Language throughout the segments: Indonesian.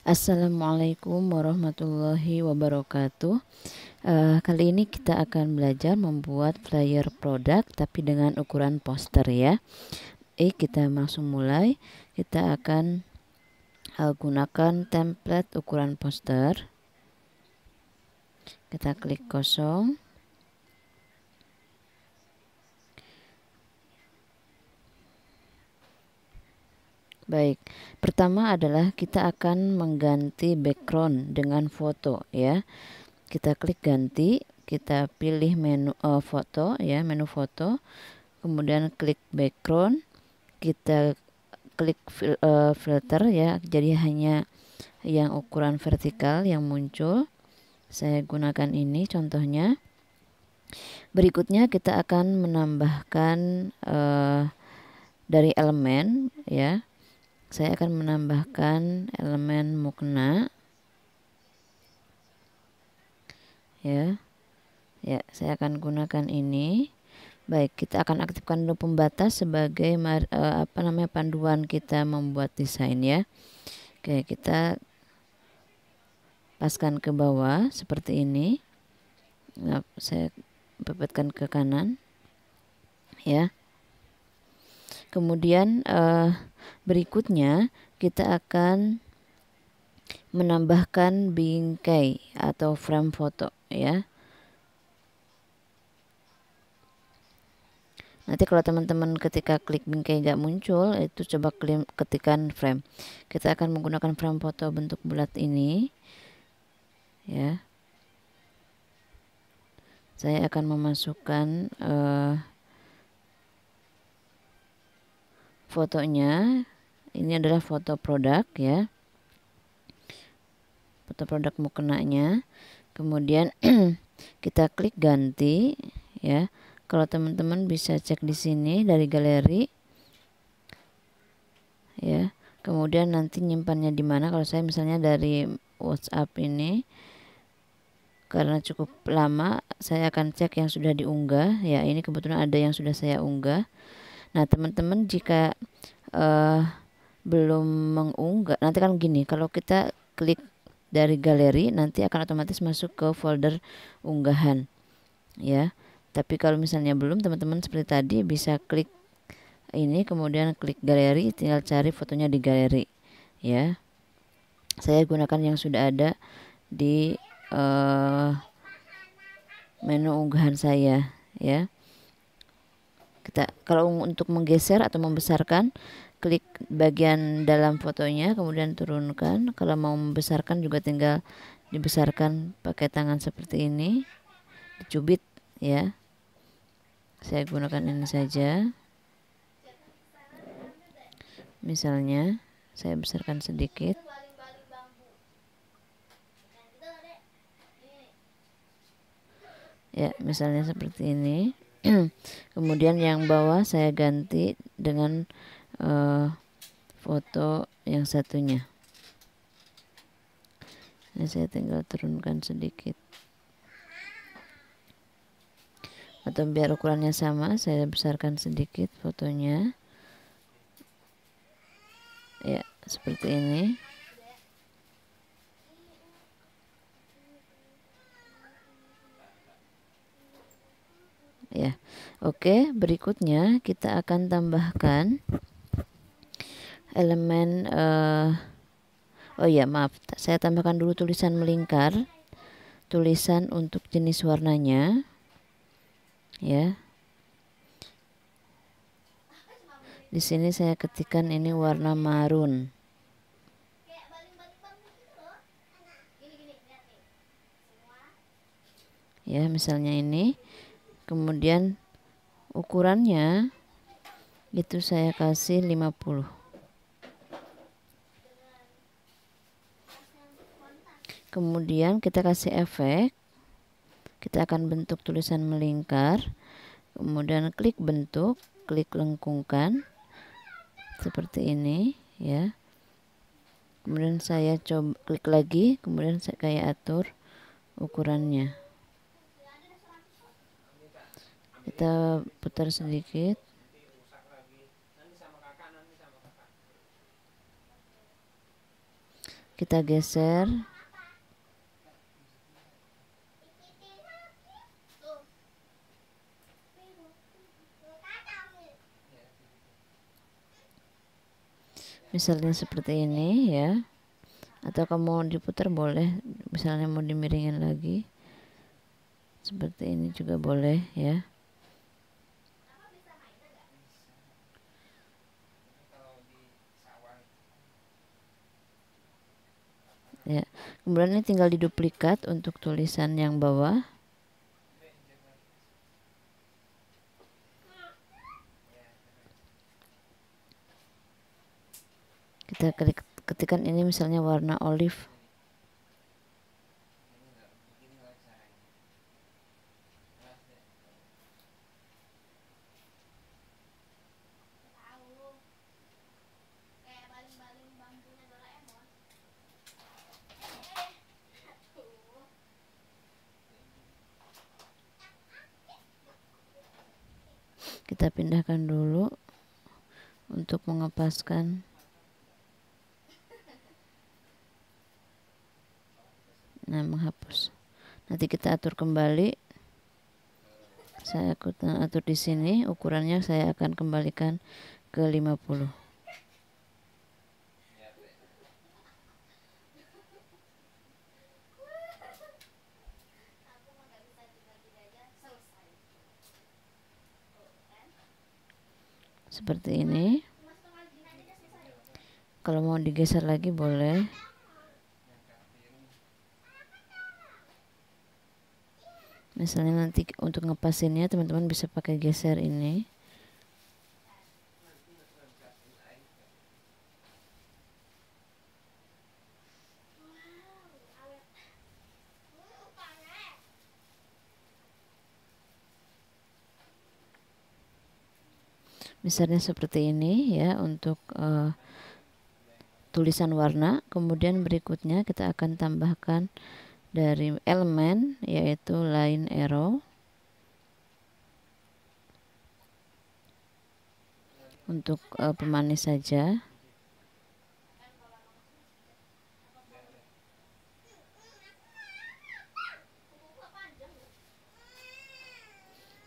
Assalamualaikum warahmatullahi wabarakatuh. Uh, kali ini kita akan belajar membuat flyer produk tapi dengan ukuran poster ya. Eh kita langsung mulai. Kita akan uh, gunakan template ukuran poster. Kita klik kosong. Baik, pertama adalah kita akan mengganti background dengan foto ya. Kita klik ganti, kita pilih menu uh, foto ya, menu foto. Kemudian klik background, kita klik fil, uh, filter ya. Jadi hanya yang ukuran vertikal yang muncul. Saya gunakan ini contohnya. Berikutnya kita akan menambahkan uh, dari elemen ya saya akan menambahkan elemen mukna ya ya saya akan gunakan ini baik kita akan aktifkan dulu pembatas sebagai e, apa namanya panduan kita membuat desain ya oke kita paskan ke bawah seperti ini nah, saya pepetkan ke kanan ya kemudian eh, Berikutnya, kita akan menambahkan bingkai atau frame foto ya. Nanti kalau teman-teman ketika klik bingkai nggak muncul, itu coba klik ketikan frame. Kita akan menggunakan frame foto bentuk bulat ini. Ya. Saya akan memasukkan uh, fotonya. Ini adalah foto produk ya. Foto produk mukenanya. Kemudian kita klik ganti ya. Kalau teman-teman bisa cek di sini dari galeri. Ya. Kemudian nanti nyimpannya di mana kalau saya misalnya dari WhatsApp ini karena cukup lama saya akan cek yang sudah diunggah ya ini kebetulan ada yang sudah saya unggah Nah, teman-teman jika uh, belum mengunggah, nanti kan gini, kalau kita klik dari galeri nanti akan otomatis masuk ke folder unggahan. Ya. Tapi kalau misalnya belum, teman-teman seperti tadi bisa klik ini kemudian klik galeri, tinggal cari fotonya di galeri. Ya. Saya gunakan yang sudah ada di uh, menu unggahan saya, ya kita kalau untuk menggeser atau membesarkan klik bagian dalam fotonya kemudian turunkan kalau mau membesarkan juga tinggal dibesarkan pakai tangan seperti ini dicubit ya saya gunakan ini saja misalnya saya besarkan sedikit ya misalnya seperti ini kemudian yang bawah saya ganti dengan uh, foto yang satunya nah, saya tinggal turunkan sedikit atau biar ukurannya sama saya besarkan sedikit fotonya ya seperti ini Oke, berikutnya kita akan tambahkan elemen uh, oh ya maaf, saya tambahkan dulu tulisan melingkar, tulisan untuk jenis warnanya, ya. Di sini saya ketikkan ini warna marun. Ya, misalnya ini. Kemudian ukurannya itu saya kasih 50 kemudian kita kasih efek kita akan bentuk tulisan melingkar kemudian klik bentuk klik lengkungkan seperti ini ya kemudian saya coba klik lagi kemudian saya kayak atur ukurannya kita putar sedikit kita geser misalnya seperti ini ya atau kamu diputar boleh misalnya mau dimiringin lagi seperti ini juga boleh ya ya. kemudian ini tinggal diduplikat untuk tulisan yang bawah kita klik ketikan ini misalnya warna olive kita pindahkan dulu untuk mengepaskan nah menghapus nanti kita atur kembali saya atur di sini ukurannya saya akan kembalikan ke 50 seperti ini kalau mau digeser lagi boleh misalnya nanti untuk ngepasinnya teman-teman bisa pakai geser ini misalnya seperti ini ya untuk uh, tulisan warna kemudian berikutnya kita akan tambahkan dari elemen yaitu line arrow untuk uh, pemanis saja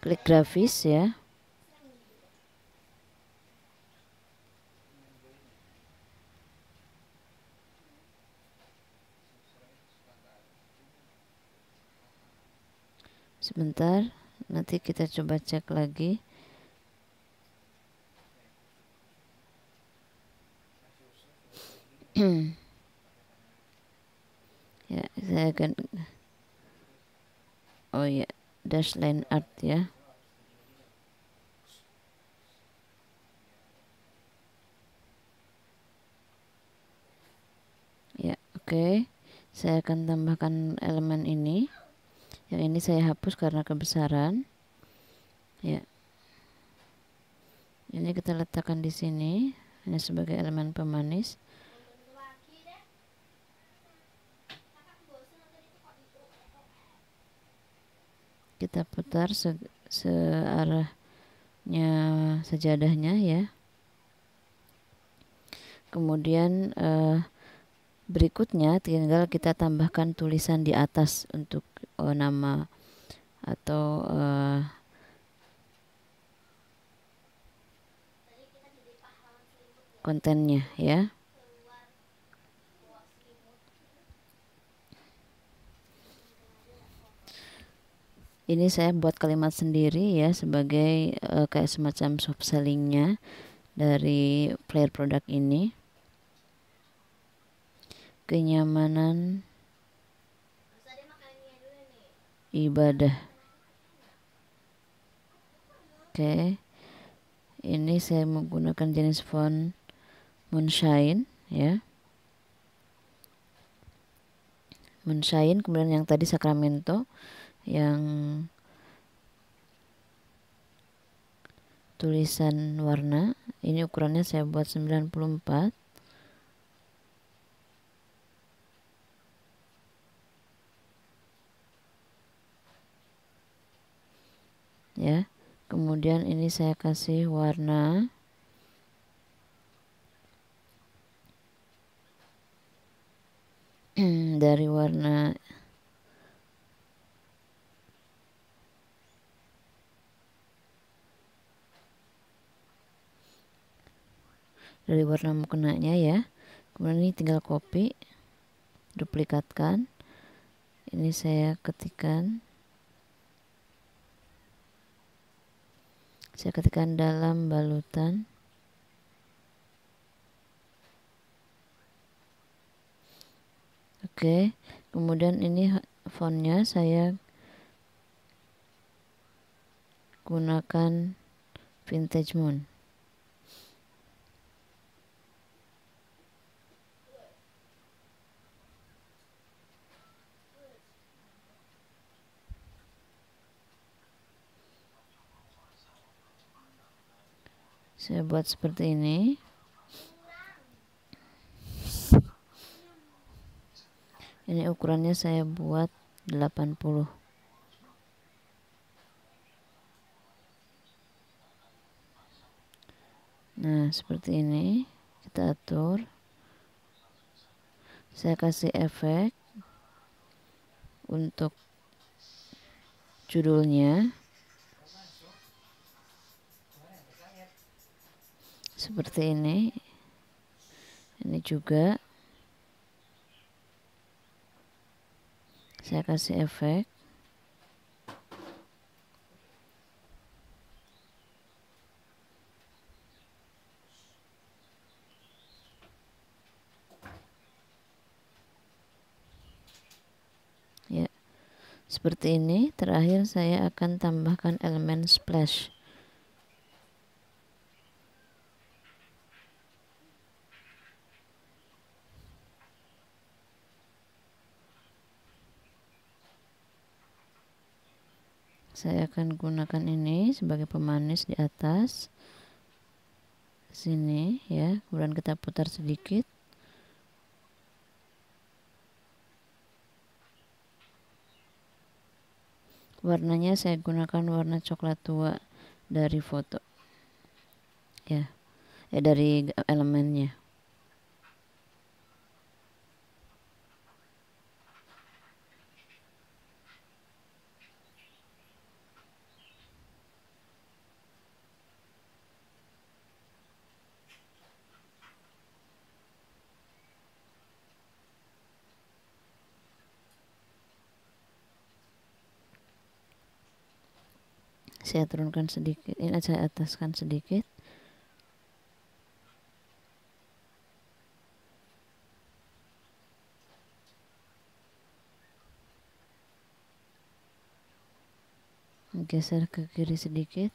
klik grafis ya sebentar nanti kita coba cek lagi ya saya akan oh ya dash line art ya ya oke okay. saya akan tambahkan elemen ini yang ini saya hapus karena kebesaran ya ini kita letakkan di sini hanya sebagai elemen pemanis kita putar se searahnya sejadahnya ya kemudian eh, berikutnya tinggal kita tambahkan tulisan di atas untuk uh, nama atau uh, kontennya ya. Ini saya buat kalimat sendiri ya sebagai uh, kayak semacam soft sellingnya dari player produk ini. Kenyamanan ibadah. Oke. Okay. Ini saya menggunakan jenis font Moonshine ya. Moonshine kemudian yang tadi Sacramento yang tulisan warna ini ukurannya saya buat 94 ya kemudian ini saya kasih warna dari warna dari warna mukenanya ya kemudian ini tinggal copy duplikatkan ini saya ketikkan saya ketikkan dalam balutan oke kemudian ini fontnya saya gunakan vintage moon saya buat seperti ini ini ukurannya saya buat 80 nah seperti ini kita atur saya kasih efek untuk judulnya seperti ini ini juga saya kasih efek ya seperti ini terakhir saya akan tambahkan elemen splash saya akan gunakan ini sebagai pemanis di atas sini ya kemudian kita putar sedikit warnanya saya gunakan warna coklat tua dari foto ya eh dari elemennya saya turunkan sedikit ini saya ataskan sedikit geser ke kiri sedikit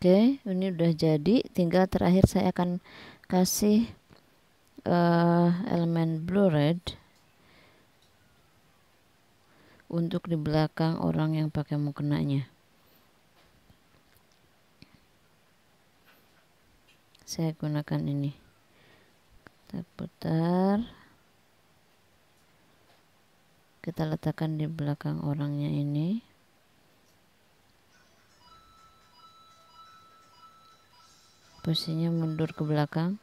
oke ini udah jadi tinggal terakhir saya akan kasih uh, elemen blue red untuk di belakang orang yang pakai mukenanya saya gunakan ini kita putar kita letakkan di belakang orangnya ini posisinya mundur ke belakang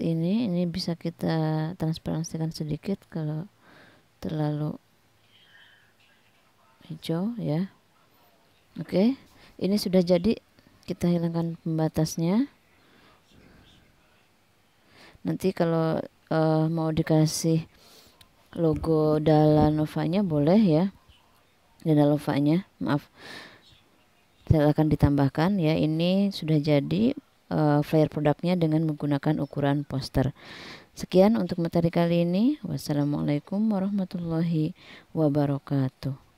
ini ini bisa kita transparansikan sedikit kalau terlalu hijau ya oke ini sudah jadi kita hilangkan pembatasnya nanti kalau uh, mau dikasih logo Dalanovanya boleh ya Dalanovanya maaf saya akan ditambahkan ya ini sudah jadi uh, eh, flyer produknya dengan menggunakan ukuran poster. Sekian untuk materi kali ini. Wassalamualaikum warahmatullahi wabarakatuh.